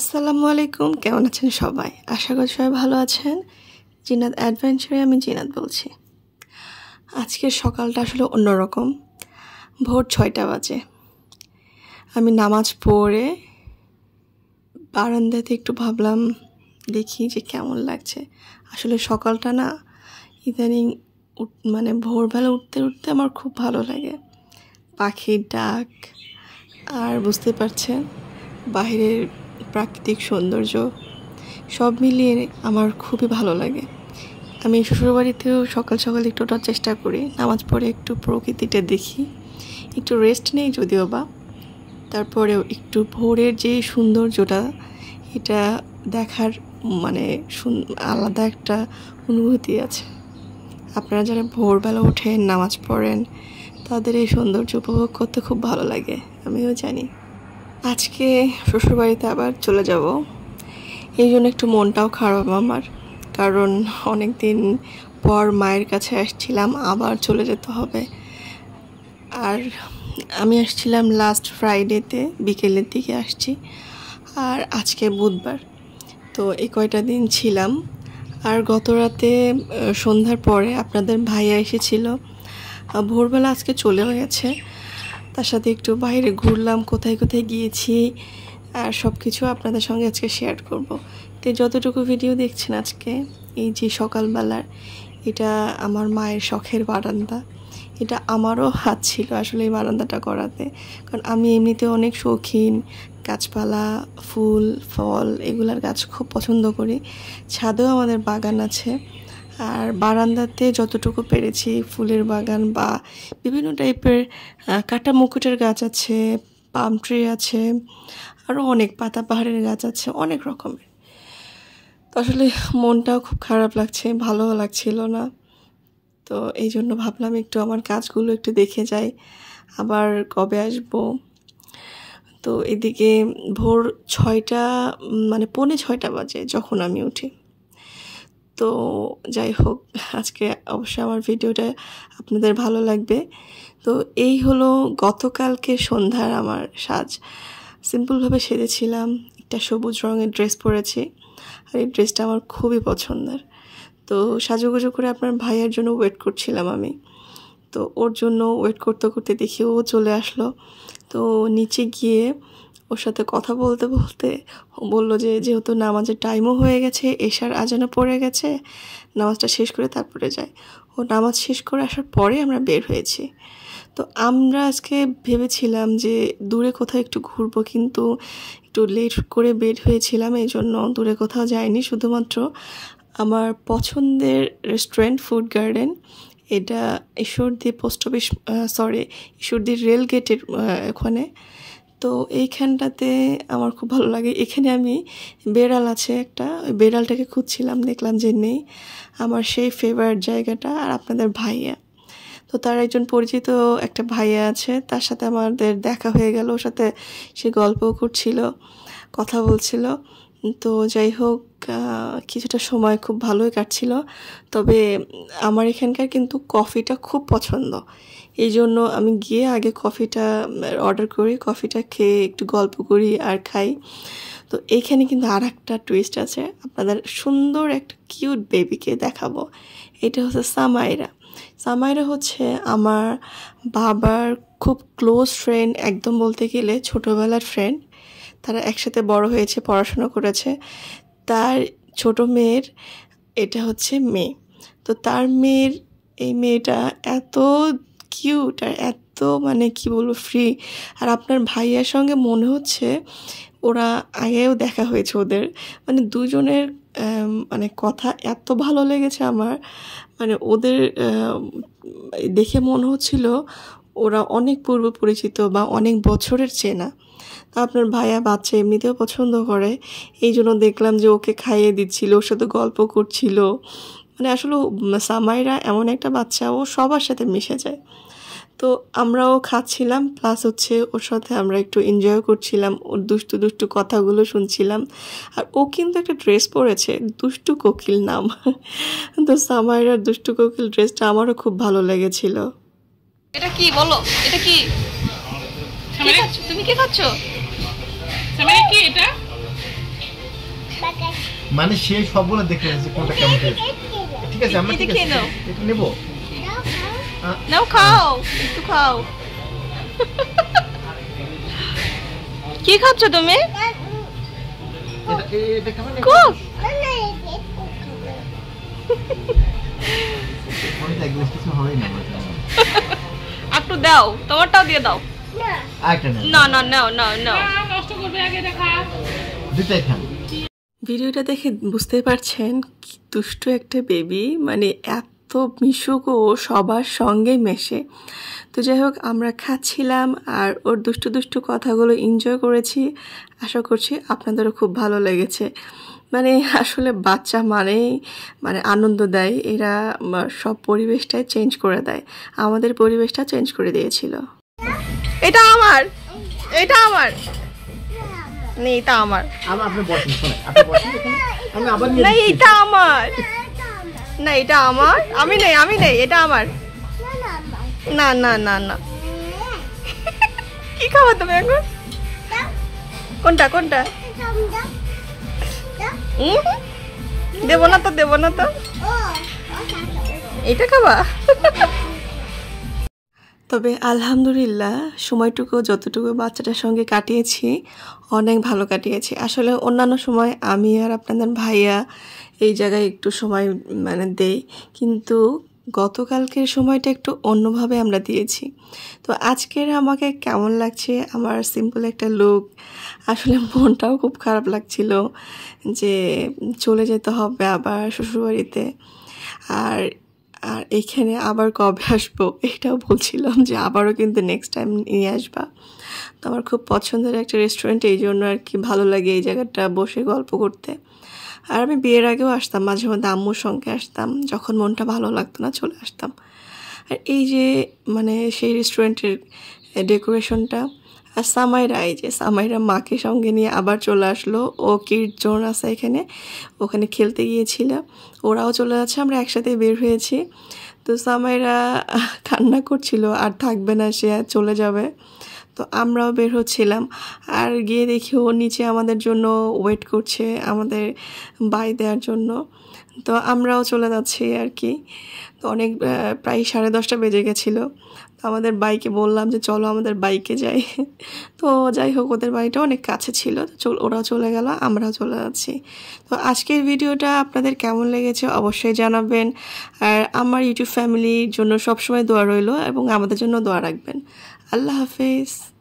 আসসালামু আলাইকুম কেমন আছেন সবাই আশা করি সবাই ভালো আছেন জিনাদ অ্যাডভেঞ্চারে আমি জিনাদ বলছি আজকে সকালটা আসলে অন্যরকম ভোর ছয়টা বাজে আমি নামাজ পড়ে বারান্দাতে একটু ভাবলাম দেখি যে কেমন লাগছে আসলে সকালটা না ইদানিং মানে ভোরবেলা উঠতে উঠতে আমার খুব ভালো লাগে পাখির ডাক আর বুঝতে পারছেন বাহিরের প্রাকৃতিক সৌন্দর্য সব মিলিয়ে আমার খুবই ভালো লাগে আমি শ্বশুরবাড়িতেও সকাল সকাল একটু ওঠার চেষ্টা করি নামাজ পড়ে একটু প্রকৃতিটা দেখি একটু রেস্ট নেই যদিও বা তারপরেও একটু ভোরের যে সৌন্দর্যটা এটা দেখার মানে আলাদা একটা অনুভূতি আছে আপনারা যারা ভোরবেলা উঠেন নামাজ পড়েন তাদের এই সৌন্দর্য উপভোগ করতে খুব ভালো লাগে আমিও জানি আজকে শ্বশুরবাড়িতে আবার চলে যাব এই জন্য একটু মনটাও খারাপ আমার কারণ অনেক দিন পর মায়ের কাছে আসছিলাম আবার চলে যেতে হবে আর আমি আসছিলাম লাস্ট ফ্রাইডেতে বিকেলের দিকে আসছি আর আজকে বুধবার তো এই কয়টা দিন ছিলাম আর গত রাতে সন্ধ্যার পরে আপনাদের ভাইয়া এসেছিল ভোরবেলা আজকে চলে গেছে তার সাথে একটু বাইরে ঘুরলাম কোথায় কোথায় গিয়েছি আর সব কিছু আপনাদের সঙ্গে আজকে শেয়ার করব। তো যতটুকু ভিডিও দেখছেন আজকে এই যে সকালবেলার এটা আমার মায়ের শখের বারান্দা এটা আমারও হাত ছিল আসলে এই বারান্দাটা করাতে কারণ আমি এমনিতে অনেক শৌখিন গাছপালা ফুল ফল এগুলার গাছ খুব পছন্দ করি ছাদেও আমাদের বাগান আছে আর বারান্দাতে যতটুকু পেরেছি ফুলের বাগান বা বিভিন্ন টাইপের কাটা মুকুটের গাছ আছে পাম ট্রি আছে আরও অনেক পাতা পাহাড়ের গাছ আছে অনেক রকমের তো আসলে মনটাও খুব খারাপ লাগছে ভালোও লাগছিল না তো এই জন্য ভাবলাম একটু আমার কাজগুলো একটু দেখে যাই আবার কবে আসব তো এদিকে ভোর ছয়টা মানে পৌনে ছয়টা বাজে যখন আমি উঠি তো যাই হোক আজকে অবশ্যই আমার ভিডিওটা আপনাদের ভালো লাগবে তো এই হলো গতকালকে সন্ধ্যার আমার সাজ সিম্পলভাবে সেজেছিলাম একটা সবুজ রঙের ড্রেস পরেছি আর এই ড্রেসটা আমার খুবই পছন্দের তো সাজুগুজু করে আপনার ভাইয়ের জন্য ওয়েট করছিলাম আমি তো ওর জন্য ওয়েট করতে করতে দেখি ও চলে আসলো তো নিচে গিয়ে ওর সাথে কথা বলতে বলতে বলল যে যেহেতু নামাজের টাইমও হয়ে গেছে এশার আজানও পড়ে গেছে নামাজটা শেষ করে তারপরে যায় ও নামাজ শেষ করে আসার পরে আমরা বের হয়েছি তো আমরা আজকে ভেবেছিলাম যে দূরে কোথাও একটু ঘুরবো কিন্তু একটু লেট করে বের হয়েছিলাম এই জন্য দূরে কোথাও যাইনি শুধুমাত্র আমার পছন্দের রেস্টুরেন্ট ফুড গার্ডেন এটা ঈশ্বরদী পোস্ট অফিস সরি ঈশ্বরদীর রেল গেটের ওখানে তো এইখানটাতে আমার খুব ভালো লাগে এখানে আমি বেড়াল আছে একটা ওই বেড়ালটাকে খুঁজছিলাম দেখলাম যে নেই আমার সেই ফেভারিট জায়গাটা আর আপনাদের ভাইয়া তো তার একজন পরিচিত একটা ভাইয়া আছে তার সাথে আমাদের দেখা হয়ে গেল ওর সাথে সে গল্প করছিল কথা বলছিল তো যাই হোক কিছুটা সময় খুব ভালোই কাটছিল তবে আমার এখানকার কিন্তু কফিটা খুব পছন্দ এই জন্য আমি গিয়ে আগে কফিটা অর্ডার করি কফিটা খেয়ে একটু গল্প করি আর খাই তো এইখানে কিন্তু আর একটা টুইস্ট আছে আপনাদের সুন্দর একটা কিউট বেবিকে দেখাবো এটা হচ্ছে সামাইরা সামাইরা হচ্ছে আমার বাবার খুব ক্লোজ ফ্রেন্ড একদম বলতে গেলে ছোটোবেলার ফ্রেন্ড তারা একসাথে বড় হয়েছে পড়াশুনো করেছে তার ছোট মেয়ের এটা হচ্ছে মেয়ে তো তার মেয়ের এই মেয়েটা এত কিউট আর এত মানে কি বলবো ফ্রি আর আপনার ভাইয়ার সঙ্গে মনে হচ্ছে ওরা আগেও দেখা হয়েছে ওদের মানে দুজনের মানে কথা এত ভালো লেগেছে আমার মানে ওদের দেখে মনে হচ্ছিল ওরা অনেক পূর্ব পরিচিত বা অনেক বছরের চেনা তা আপনার ভাইয়া বাচ্চা এমনিতেও পছন্দ করে এই জন্য দেখলাম যে ওকে খাইয়ে দিচ্ছিল ওর সাথে গল্প করছিল মানে আসলে সামাইরা এমন একটা বাচ্চা ও সবার সাথে মিশে যায় তো আমরাও খাচ্ছিলাম প্লাস হচ্ছে ওর সাথে আমরা একটু এনজয় করছিলাম ওর দুষ্টু দুষ্টু কথাগুলো শুনছিলাম আর ও কিন্তু একটা ড্রেস পরেছে দুষ্টু কোকিল নাম তো সামাইরার দুষ্টু কোকিল ড্রেসটা আমারও খুব ভালো লেগেছিল এটা কি বলো এটা কি তুমি কি কি এটা মানে সে সবগুলো দেখে কোনটা কেমন ঠিক আছে আমরা ঠিক আছে নেব নাও খাও একটু খাও কি খাচ্ছ তুমি একটু দাও তোমারটাও দিয়ে দাও না না না না না নষ্ট করবে আগে দেখা দুটাই খান ভিডিওটা দেখে বুঝতে পারছেন কি দুষ্ট একটা বেবি মানে এত মিশুক ও সবার সঙ্গে মেশে তো যাই হোক আমরা খাচ্ছিলাম আর ওর দুষ্টু দুষ্টু কথাগুলো এনজয় করেছি আশা করছি আপনাদেরও খুব ভালো লেগেছে মানে আসলে বাচ্চা মানে মানে আনন্দ দেয় এরা সব পরিবেশটাই চেঞ্জ করে দেয় আমাদের পরিবেশটা চেঞ্জ করে দিয়েছিল এটা আমার এটা আমার নেই এটা আমার আমার আপনি বসেন শুনে আপনি বসেন আমি আবার না এটা আমার না এটা আমার আমি নেই আমি নেই এটা আমার না না না না কি খাবার তুমি এখন কোনটা কোনটা দেবো না তো দেবো না তো এটা খাবা তবে আলহামদুলিল্লাহ সময়টুকু যতটুকু বাচ্চাটার সঙ্গে কাটিয়েছি অনেক ভালো কাটিয়েছি আসলে অন্যান্য সময় আমি আর আপনাদের ভাইয়া এই জায়গায় একটু সময় মানে দেই কিন্তু গতকালকের সময়টা একটু অন্যভাবে আমরা দিয়েছি তো আজকের আমাকে কেমন লাগছে আমার সিম্পল একটা লুক আসলে মনটাও খুব খারাপ লাগছিল যে চলে যেতে হবে আবার শ্বশুরবাড়িতে আর আর এখানে আবার কবে আসবো এটাও বলছিলাম যে আবারও কিন্তু নেক্সট টাইম নিয়ে আসবা তো আমার খুব পছন্দের একটা রেস্টুরেন্ট এই জন্য আর কি ভালো লাগে এই জায়গাটা বসে গল্প করতে আর আমি বিয়ের আগেও আসতাম মাঝে মধ্যে আম্মুর সঙ্গে আসতাম যখন মনটা ভালো লাগতো না চলে আসতাম আর এই যে মানে সেই রেস্টুরেন্টের ডেকোরেশনটা আর সামাইরা এই যে সামাইরা মাকে সঙ্গে নিয়ে আবার চলে আসলো ও কীর্জন জোন আছে এখানে ওখানে খেলতে গিয়েছিল ওরাও চলে যাচ্ছে আমরা একসাথে বের হয়েছি তো সামাইরা কান্না করছিল আর থাকবে না সে চলে যাবে তো আমরাও বের হচ্ছিলাম আর গিয়ে দেখি ও নিচে আমাদের জন্য ওয়েট করছে আমাদের বাই দেওয়ার জন্য তো আমরাও চলে যাচ্ছি আর কি তো অনেক প্রায় সাড়ে দশটা বেজে গেছিলো আমাদের বাইকে বললাম যে চলো আমাদের বাইকে যাই তো যাই হোক ওদের বাড়িটা অনেক কাছে ছিল চল ওরাও চলে গেল আমরাও চলে যাচ্ছি তো আজকের ভিডিওটা আপনাদের কেমন লেগেছে অবশ্যই জানাবেন আর আমার ইউটিউব ফ্যামিলির জন্য সবসময় দোয়া রইল এবং আমাদের জন্য দোয়া রাখবেন আল্লাহ হাফেজ